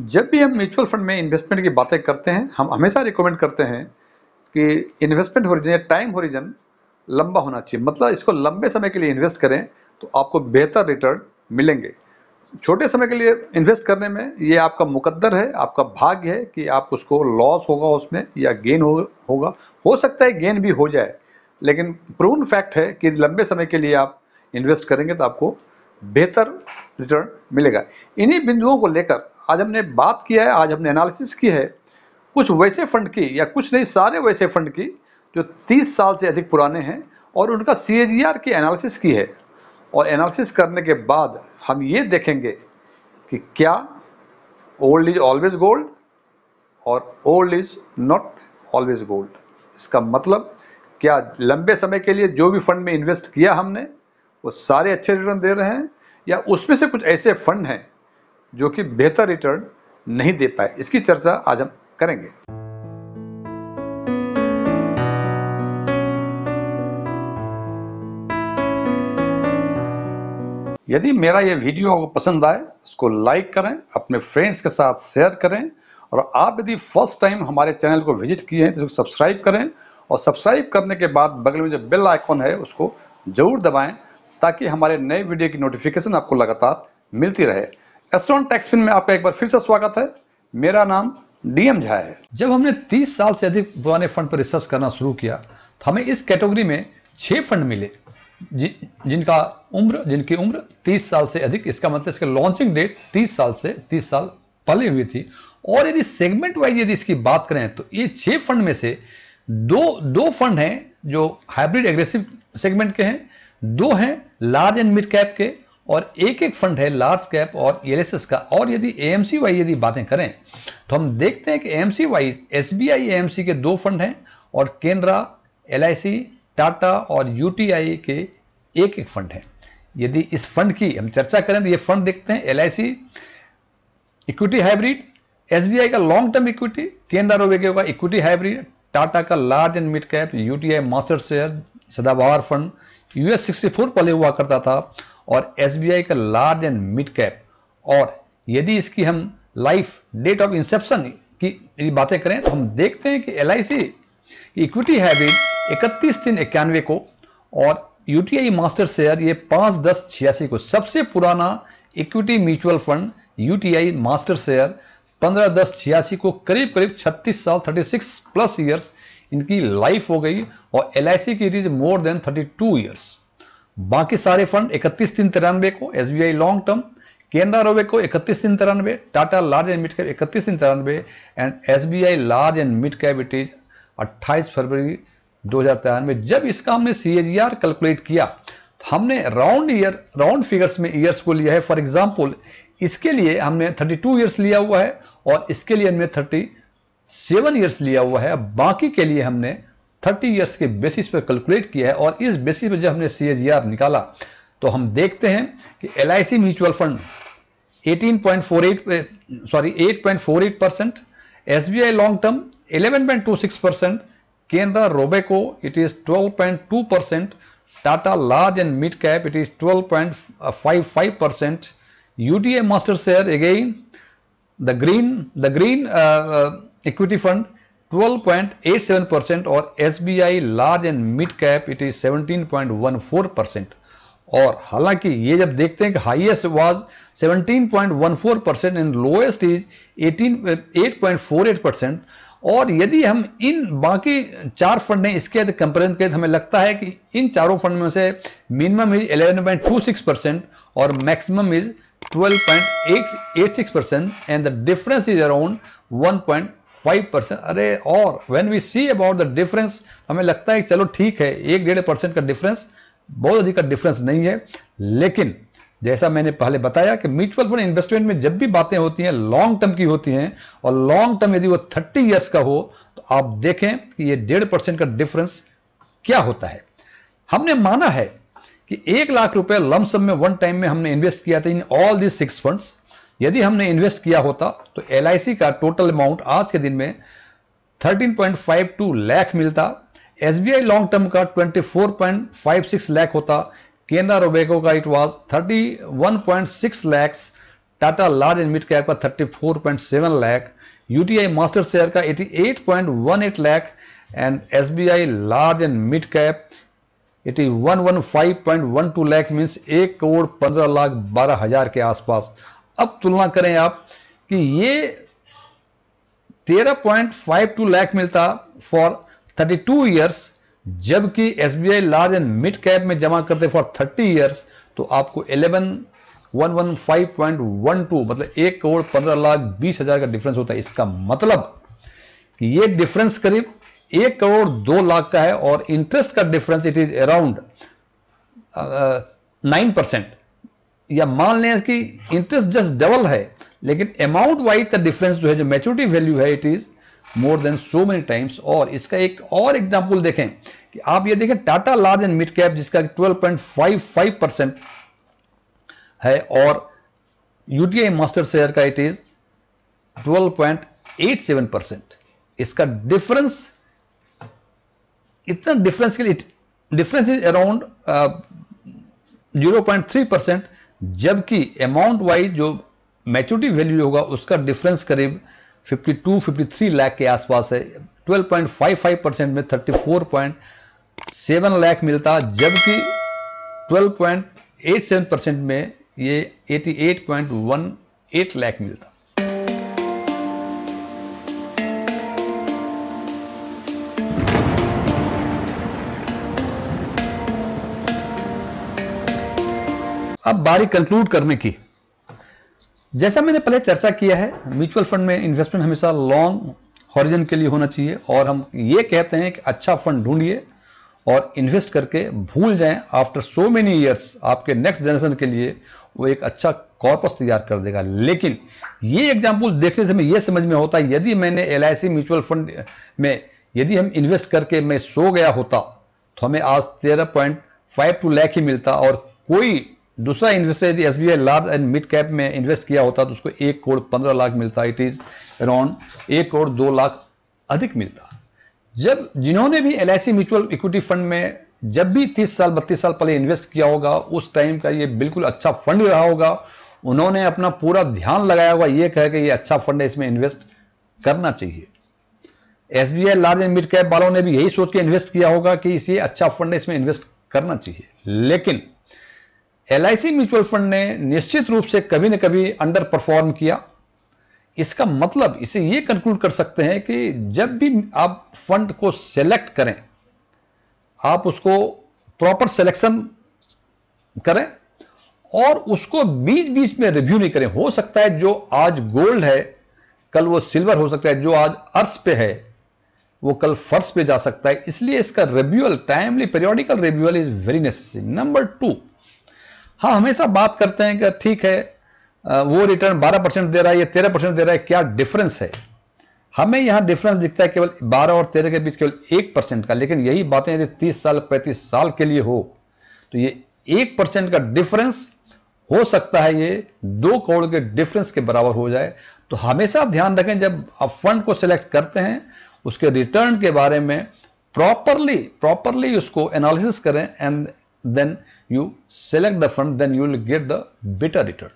जब भी हम म्यूचुअल फंड में इन्वेस्टमेंट की बातें करते हैं हम हमेशा रिकमेंड करते हैं कि इन्वेस्टमेंट होरिजन या टाइम होरिजन लंबा होना चाहिए मतलब इसको लंबे समय के लिए इन्वेस्ट करें तो आपको बेहतर रिटर्न मिलेंगे छोटे समय के लिए इन्वेस्ट करने में ये आपका मुकद्दर है आपका भाग्य है कि आप उसको लॉस होगा उसमें या गेन हो, होगा हो सकता है गेन भी हो जाए लेकिन प्रून फैक्ट है कि लंबे समय के लिए आप इन्वेस्ट करेंगे तो आपको बेहतर रिटर्न मिलेगा इन्हीं बिंदुओं को लेकर आज हमने बात किया है आज हमने एनालिसिस की है कुछ वैसे फंड की या कुछ नहीं सारे वैसे फंड की जो 30 साल से अधिक पुराने हैं और उनका सी की एनालिसिस की है और एनालिसिस करने के बाद हम ये देखेंगे कि क्या ओल्ड इज ऑलवेज गोल्ड और old is not always gold इसका मतलब क्या लंबे समय के लिए जो भी फंड में इन्वेस्ट किया हमने वो सारे अच्छे रिटर्न दे रहे हैं या उसमें से कुछ ऐसे फंड हैं जो कि बेहतर रिटर्न नहीं दे पाए इसकी चर्चा आज हम करेंगे यदि मेरा यह वीडियो आपको पसंद आए इसको लाइक करें अपने फ्रेंड्स के साथ शेयर करें और आप यदि फर्स्ट टाइम हमारे चैनल को विजिट किए हैं तो सब्सक्राइब करें और सब्सक्राइब करने के बाद बगल में जो बेल आइकॉन है उसको जरूर दबाएं ताकि हमारे नए वीडियो की नोटिफिकेशन आपको लगातार मिलती रहे एस्ट्रॉन टेक्सपिन में आपका एक बार फिर से स्वागत है मेरा नाम डीएम झा है जब हमने 30 साल से अधिक पुराने फंड पर रिसर्च करना शुरू किया तो हमें इस कैटेगरी में छः फंड मिले जि, जिनका उम्र जिनकी उम्र 30 साल से अधिक इसका मतलब इसका लॉन्चिंग डेट 30 साल से 30 साल पहले हुई थी और यदि सेगमेंट वाइज यदि इसकी बात करें तो ये छः फंड में से दो दो फंड हैं जो हाइब्रिड एग्रेसिव सेगमेंट के हैं दो हैं लार्ज एंड मिड कैप के और एक एक फंड है लार्ज कैप और एलएसएस e का और यदि एएमसी वाई यदि बातें करें तो हम देखते हैं कि एएमसी ए एसबीआई एएमसी के दो फंड हैं और केनरा एलआईसी टाटा और यूटीआई के एक एक फंड हैं यदि इस फंड की हम चर्चा करें तो ये फंड देखते हैं एल इक्विटी हाइब्रिड एसबीआई का लॉन्ग टर्म इक्विटी केनरा रोवेगे का इक्विटी हाइब्रिड टाटा का large and mid cap UTI master share सदाबहार फंड यूएस 64 पहले हुआ करता था और एसबीआई का लार्ज एंड मिड कैप और यदि इसकी हम लाइफ डेट ऑफ इंसेप्शन की बातें करें तो हम देखते हैं कि एल की इक्विटी हैबिट इकतीस तीन इक्यानवे को और यूटीआई मास्टर शेयर ये पाँच दस छियासी को सबसे पुराना equity mutual fund UTI master share पंद्रह दस छियासी को करीब करीब छत्तीस साल थर्टी सिक्स प्लस ईयर्स इनकी लाइफ हो गई और एल आई सी की रीज is more than thirty two years बाकी सारे फंड इकतीस तीन तिरानवे को S B I long term Canara रोवे को इकतीस तीन तिरानवे Tata large and mid cap इकतीस तीन तिरानवे and S B I large and mid cap it is अट्ठाईस फरवरी दो जब इसका हमने सी आर कैलकुलेट किया हमने राउंड ईयर राउंड फिगर्स में ईयर्स को लिया है फॉर एग्जाम्पल इसके लिए हमने थर्टी टू ईयर्स लिया हुआ है और इसके लिए हमने थर्टी सेवन ईयर्स लिया हुआ है बाकी के लिए हमने थर्टी ईयर्स के बेसिस पर कैलकुलेट किया है और इस बेसिस पर जब हमने सी e निकाला तो हम देखते हैं कि L mutual fund 18.48 sorry 8.48 percent S long term 11.26 percent Canara Robeco it is 12.2 percent Tata large and mid cap it is 12.55 percent U master share again the green the green equity fund 12.87% percent और SBI large and mid cap it is 17.14% percent और हालांकि ये जब देखते हैं कि highest was 17.14 percent and lowest is 18.48 percent और यदि हम इन बाकी चार फंड हैं इसके कंपेरिजन के तो हमें लगता है कि इन चारों फंड में से मिनिमम इज 11.26 परसेंट और maximum is 12.86 percent and the difference is around 1. Five percent अरे और when we see about the difference हमें लगता है चलो ठीक है एक डेढ़ परसेंट का डिफरेंस बहुत अधिक का डिफरेंस नहीं है लेकिन जैसा मैंने पहले बताया कि म्यूचुअल फंड इन्वेस्टमेंट में जब भी बातें होती हैं लॉन्ग टर्म की होती हैं और लॉन्ग टर्म यदि वो थर्टी ईयर्स का हो तो आप देखें कि ये डेढ़ परसेंट का डिफरेंस क्या होता है हमने माना है कि एक लाख रुपए लमसम में वन टाइम में हमने इन्वेस्ट किया था in all this six funds यदि हमने इन्वेस्ट किया होता तो एल का टोटल अमाउंट आज के दिन में 13.52 लाख मिलता एस लॉन्ग टर्म का 24.56 लाख होता केनरा रोबेको का it was 31.6 lakh Tata large and mid cap का 34.7 लाख यूटीआई मास्टर शेयर का 88.18 lakh and S large and mid cap at one one five point one two lakh means एक करोड़ पंद्रह लाख बारह हजार के आसपास अब तुलना करें आप कि ये 13.52 लाख मिलता फॉर 32 इयर्स जबकि SBI large and mid cap में जमा करते फॉर 30 इयर्स तो आपको 11,115.12 मतलब एक करोड़ पंद्रह लाख बीस हजार का डिफरेंस होता है इसका मतलब कि ये डिफरेंस करीब एक करोड़ दो लाख का है और इंटरेस्ट का difference it is around nine percent या मान लें कि इंटरेस्ट जस्ट डबल है लेकिन अमाउंट वाइज का डिफरेंस जो है जो मेच्योरिटी वैल्यू है it is more than so many times और इसका एक और एग्जाम्पल देखें कि आप ये देखें Tata large and mid cap जिसका 12.55 परसेंट है और यूटीआई मास्टर शेयर का इट इज 12.87 परसेंट इसका डिफरेंस इतना डिफरेंस के लिए difference is around zero point three percent जबकि अमाउंट वाइज जो मैच्योरिटी वैल्यू होगा उसका डिफरेंस करीब 52 53 लाख के आसपास है 12.55 परसेंट में 34.7 लाख मिलता जबकि 12.87 परसेंट में ये 88.18 लाख मिलता अब बारी कंक्लूड करने की जैसा मैंने पहले चर्चा किया है म्यूचुअल फंड में इन्वेस्टमेंट हमेशा लॉन्ग हॉरिजन के लिए होना चाहिए और हम ये कहते हैं कि अच्छा फंड ढूंढिए और इन्वेस्ट करके भूल जाएं आफ्टर सो मेनी ईयर्स आपके नेक्स्ट जनरेशन के लिए वो एक अच्छा कॉर्पस तैयार कर देगा लेकिन ये एग्जाम्पल देखने से हमें यह समझ में होता है यदि मैंने एल म्यूचुअल फंड में यदि हम इन्वेस्ट करके मैं सो गया होता तो हमें आज तेरह पॉइंट फाइव टू लैख ही मिलता और कोई दूसरा इन्वेस्टर यदि S B I large and mid cap में इन्वेस्ट किया होता तो उसको एक करोड़ पंद्रह लाख मिलता इट इज़ अराउंड एक करोड़ दो लाख अधिक मिलता जब जिन्होंने भी एल म्यूचुअल इक्विटी फंड में जब भी तीस साल बत्तीस साल पहले इन्वेस्ट किया होगा उस टाइम का ये बिल्कुल अच्छा फंड रहा होगा उन्होंने अपना पूरा ध्यान लगाया होगा ये कह के ये अच्छा फंड है इसमें इन्वेस्ट करना चाहिए S B I large and mid cap वालों ने भी यही सोच के इन्वेस्ट किया होगा कि इसे अच्छा फंड है इसमें इन्वेस्ट करना चाहिए लेकिन एल म्यूचुअल फंड ने निश्चित रूप से कभी न कभी अंडर परफॉर्म किया इसका मतलब इसे ये कंक्लूड कर सकते हैं कि जब भी आप फंड को सेलेक्ट करें आप उसको प्रॉपर सिलेक्शन करें और उसको बीच बीच में रिव्यू नहीं करें हो सकता है जो आज गोल्ड है कल वो सिल्वर हो सकता है जो आज अर्स पे है वो कल फर्श पे जा सकता है इसलिए इसका reviewal timely periodical reviewal is very necessary number two हाँ हमेशा बात करते हैं कि ठीक है वो रिटर्न 12 परसेंट दे रहा है या 13 परसेंट दे रहा है क्या डिफरेंस है हमें यहाँ डिफरेंस दिखता है केवल 12 और 13 के बीच केवल एक परसेंट का लेकिन यही बातें यदि 30 साल 35 साल के लिए हो तो ये एक परसेंट का डिफरेंस हो सकता है ये दो करोड़ के डिफरेंस के बराबर हो जाए तो हमेशा ध्यान रखें जब आप फंड को सिलेक्ट करते हैं उसके रिटर्न के बारे में प्रॉपरली प्रॉपरली उसको एनालिसिस करें and then you select the fund then you will get the better return